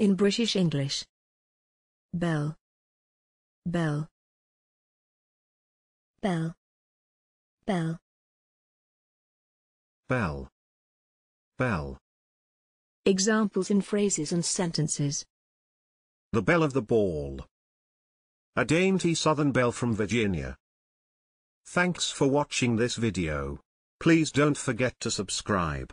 in British English. Bell. Bell. Bell. Bell. Bell. Bell. Examples in phrases and sentences. The bell of the ball. A dainty southern belle from Virginia. Thanks for watching this video. Please don't forget to subscribe.